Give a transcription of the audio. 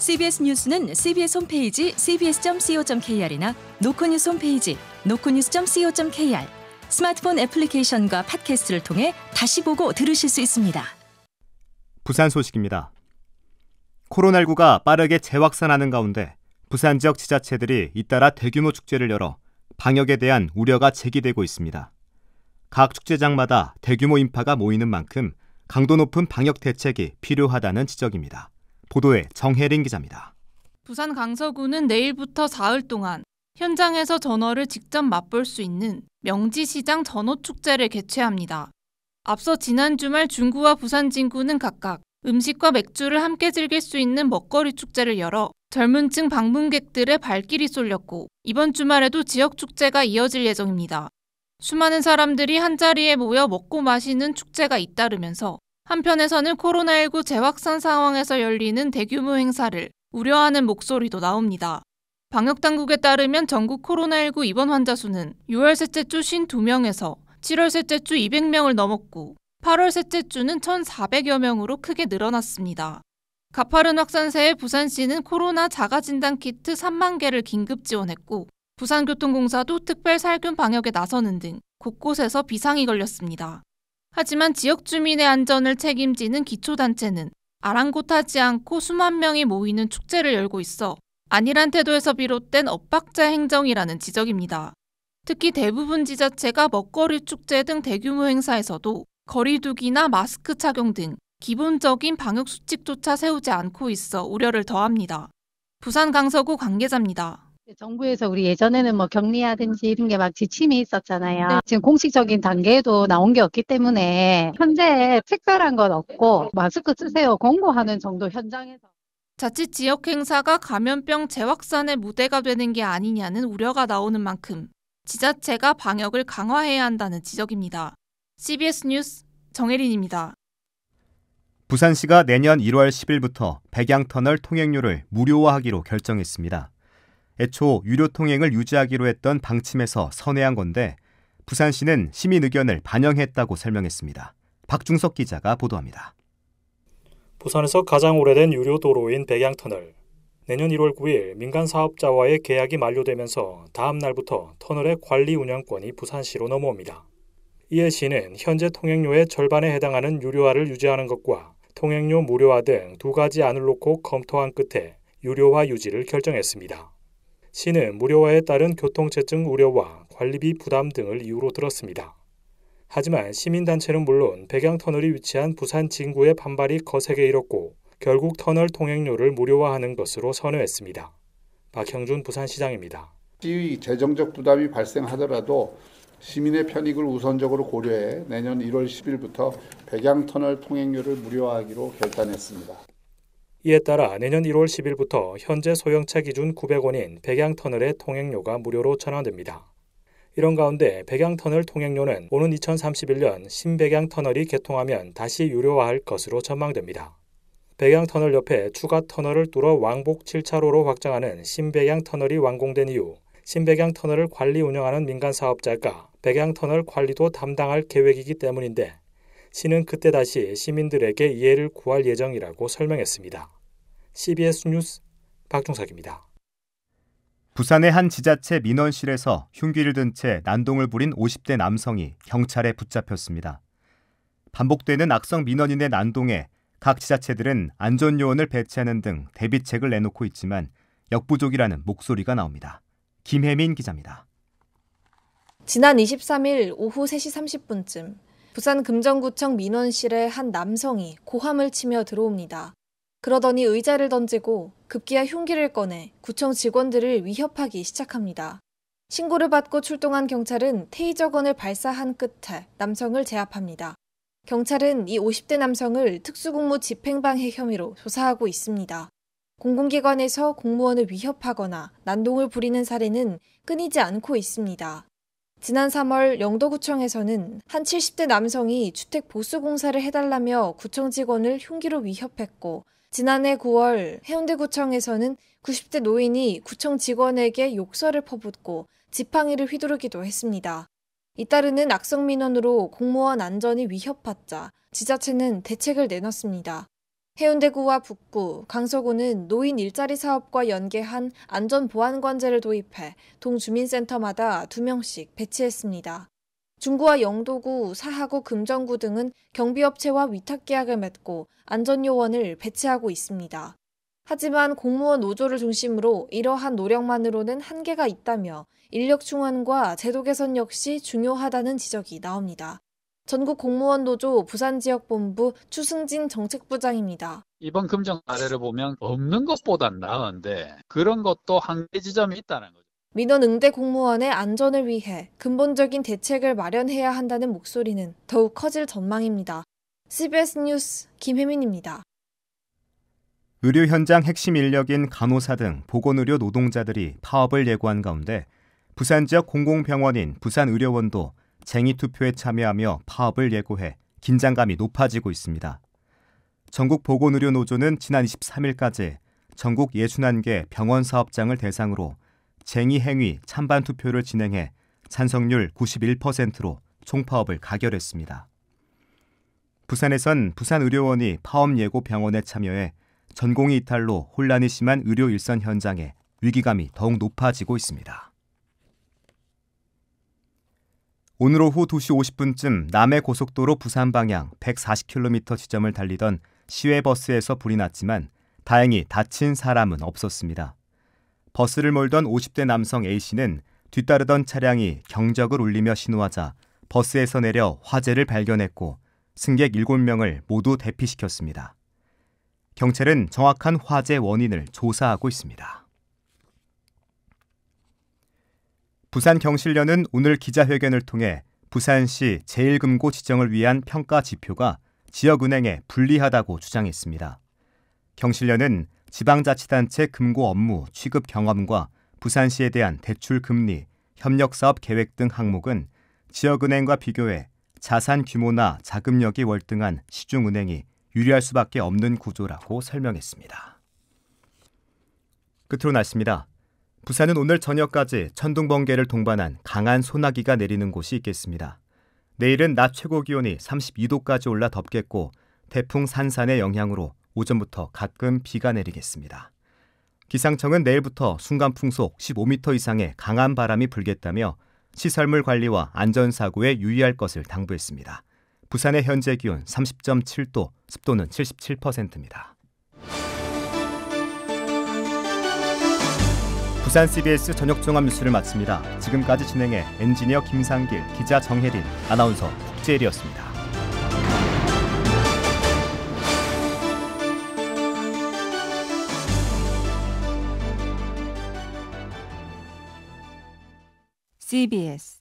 CBS 뉴스는 CBS 홈페이지 cbs.co.kr이나 노코뉴스 홈페이지 노코뉴스.co.kr 스마트폰 애플리케이션과 팟캐스트를 통해 다시 보고 들으실 수 있습니다. 부산 소식입니다. 코로나19가 빠르게 재확산하는 가운데 부산 지역 지자체들이 잇따라 대규모 축제를 열어 방역에 대한 우려가 제기되고 있습니다. 각 축제장마다 대규모 인파가 모이는 만큼 강도 높은 방역 대책이 필요하다는 지적입니다. 보도에 정혜린 기자입니다. 부산 강서구는 내일부터 사흘 동안 현장에서 전어를 직접 맛볼 수 있는 명지시장 전어축제를 개최합니다. 앞서 지난 주말 중구와 부산 진구는 각각 음식과 맥주를 함께 즐길 수 있는 먹거리 축제를 열어 젊은 층 방문객들의 발길이 쏠렸고 이번 주말에도 지역 축제가 이어질 예정입니다. 수많은 사람들이 한자리에 모여 먹고 마시는 축제가 잇따르면서 한편에서는 코로나19 재확산 상황에서 열리는 대규모 행사를 우려하는 목소리도 나옵니다. 방역당국에 따르면 전국 코로나19 입원 환자 수는 6월 셋째 주 52명에서 7월 셋째 주 200명을 넘었고 8월 셋째 주는 1,400여 명으로 크게 늘어났습니다. 가파른 확산세에 부산시는 코로나 자가진단 키트 3만 개를 긴급 지원했고 부산교통공사도 특별 살균 방역에 나서는 등 곳곳에서 비상이 걸렸습니다. 하지만 지역 주민의 안전을 책임지는 기초단체는 아랑곳하지 않고 수만 명이 모이는 축제를 열고 있어 안일한 태도에서 비롯된 엇박자 행정이라는 지적입니다. 특히 대부분 지자체가 먹거리 축제 등 대규모 행사에서도 거리두기나 마스크 착용 등 기본적인 방역 수칙조차 세우지 않고 있어 우려를 더합니다. 부산 강서구 관계자입니다. 네, 정부에서 우리 예전에는 뭐 격리하든지 이런 게 막 지침이 있었잖아요. 네. 지금 공식적인 단계에도 나온 게 없기 때문에 현재 특별한 건 없고 마스크 쓰세요 권고하는 정도 현장에서. 자칫 지역 행사가 감염병 재확산의 무대가 되는 게 아니냐는 우려가 나오는 만큼 지자체가 방역을 강화해야 한다는 지적입니다. CBS 뉴스 정혜린입니다. 부산시가 내년 1월 10일부터 백양터널 통행료를 무료화하기로 결정했습니다. 애초 유료 통행을 유지하기로 했던 방침에서 선회한 건데 부산시는 시민 의견을 반영했다고 설명했습니다. 박중석 기자가 보도합니다. 부산에서 가장 오래된 유료 도로인 백양터널. 내년 1월 9일 민간 사업자와의 계약이 만료되면서 다음 날부터 터널의 관리 운영권이 부산시로 넘어옵니다. 이에 시는 현재 통행료의 절반에 해당하는 유료화를 유지하는 것과 통행료 무료화 등 두 가지 안을 놓고 검토한 끝에 유료화 유지를 결정했습니다. 시는 무료화에 따른 교통체증 우려와 관리비 부담 등을 이유로 들었습니다. 하지만 시민단체는 물론 백양터널이 위치한 부산 진구의 반발이 거세게 일었고 결국 터널 통행료를 무료화하는 것으로 선회했습니다. 박형준 부산시장입니다. 시의 재정적 부담이 발생하더라도 시민의 편익을 우선적으로 고려해 내년 1월 10일부터 백양터널 통행료를 무료화하기로 결단했습니다. 이에 따라 내년 1월 10일부터 현재 소형차 기준 900원인 백양터널의 통행료가 무료로 전환됩니다. 이런 가운데 백양터널 통행료는 오는 2031년 신백양터널이 개통하면 다시 유료화할 것으로 전망됩니다. 백양터널 옆에 추가 터널을 뚫어 왕복 7차로로 확장하는 신백양터널이 완공된 이후 신백양터널을 관리 운영하는 민간 사업자가 백양터널 관리도 담당할 계획이기 때문인데 시는 그때 다시 시민들에게 이해를 구할 예정이라고 설명했습니다. CBS 뉴스 박종석입니다. 부산의 한 지자체 민원실에서 흉기를 든 채 난동을 부린 50대 남성이 경찰에 붙잡혔습니다. 반복되는 악성 민원인의 난동에 각 지자체들은 안전요원을 배치하는 등 대비책을 내놓고 있지만 역부족이라는 목소리가 나옵니다. 김혜민 기자입니다. 지난 23일 오후 3시 30분쯤 부산 금정구청 민원실에 한 남성이 고함을 치며 들어옵니다. 그러더니 의자를 던지고 급기야 흉기를 꺼내 구청 직원들을 위협하기 시작합니다. 신고를 받고 출동한 경찰은 테이저건을 발사한 끝에 남성을 제압합니다. 경찰은 이 50대 남성을 특수공무 집행방해 혐의로 조사하고 있습니다. 공공기관에서 공무원을 위협하거나 난동을 부리는 사례는 끊이지 않고 있습니다. 지난 3월 영도구청에서는 한 70대 남성이 주택 보수 공사를 해달라며 구청 직원을 흉기로 위협했고 지난해 9월 해운대구청에서는 90대 노인이 구청 직원에게 욕설을 퍼붓고 지팡이를 휘두르기도 했습니다. 이따르는 악성 민원으로 공무원 안전이 위협받자 지자체는 대책을 내놨습니다. 해운대구와 북구, 강서구는 노인 일자리 사업과 연계한 안전보안관제를 도입해 동주민센터마다 2명씩 배치했습니다. 중구와 영도구, 사하구, 금정구 등은 경비업체와 위탁계약을 맺고 안전요원을 배치하고 있습니다. 하지만 공무원 노조를 중심으로 이러한 노력만으로는 한계가 있다며 인력 충원과 제도 개선 역시 중요하다는 지적이 나옵니다. 전국 공무원 노조 부산 지역 본부 추승진 정책부장입니다. 이번 금정 사례를 보면 없는 것보단 나은데 그런 것도 한계 지점이 있다는 거죠. 민원 응대 공무원의 안전을 위해 근본적인 대책을 마련해야 한다는 목소리는 더욱 커질 전망입니다. CBS 뉴스 김혜민입니다. 의료 현장 핵심 인력인 간호사 등 보건의료 노동자들이 파업을 예고한 가운데 부산 지역 공공병원인 부산의료원도 쟁의 투표에 참여하며 파업을 예고해 긴장감이 높아지고 있습니다. 전국 보건의료노조는 지난 23일까지 전국 61개 병원 사업장을 대상으로 쟁의 행위 찬반 투표를 진행해 찬성률 91%로 총파업을 가결했습니다. 부산에선 부산의료원이 파업 예고 병원에 참여해 전공의 이탈로 혼란이 심한 의료 일선 현장에 위기감이 더욱 높아지고 있습니다. 오늘 오후 2시 50분쯤 남해 고속도로 부산 방향 140km 지점을 달리던 시외버스에서 불이 났지만 다행히 다친 사람은 없었습니다. 버스를 몰던 50대 남성 A씨는 뒤따르던 차량이 경적을 울리며 신호하자 버스에서 내려 화재를 발견했고 승객 7명을 모두 대피시켰습니다. 경찰은 정확한 화재 원인을 조사하고 있습니다. 부산 경실련은 오늘 기자회견을 통해 부산시 제1금고 지정을 위한 평가 지표가 지역은행에 불리하다고 주장했습니다. 경실련은 지방자치단체 금고 업무 취급 경험과 부산시에 대한 대출 금리, 협력사업 계획 등 항목은 지역은행과 비교해 자산 규모나 자금력이 월등한 시중은행이 유리할 수밖에 없는 구조라고 설명했습니다. 끝으로 날씨입니다. 부산은 오늘 저녁까지 천둥 번개를 동반한 강한 소나기가 내리는 곳이 있겠습니다. 내일은 낮 최고 기온이 32도까지 올라 덥겠고 태풍 산산의 영향으로 오전부터 가끔 비가 내리겠습니다. 기상청은 내일부터 순간 풍속 15m 이상의 강한 바람이 불겠다며 시설물 관리와 안전사고에 유의할 것을 당부했습니다. 부산의 현재 기온 30.7도, 습도는 77%입니다. 부산 CBS 저녁 종합 뉴스를 마칩니다. 지금까지 진행해 엔지니어 김상길, 기자 정혜린, 아나운서 북재일이었습니다. CBS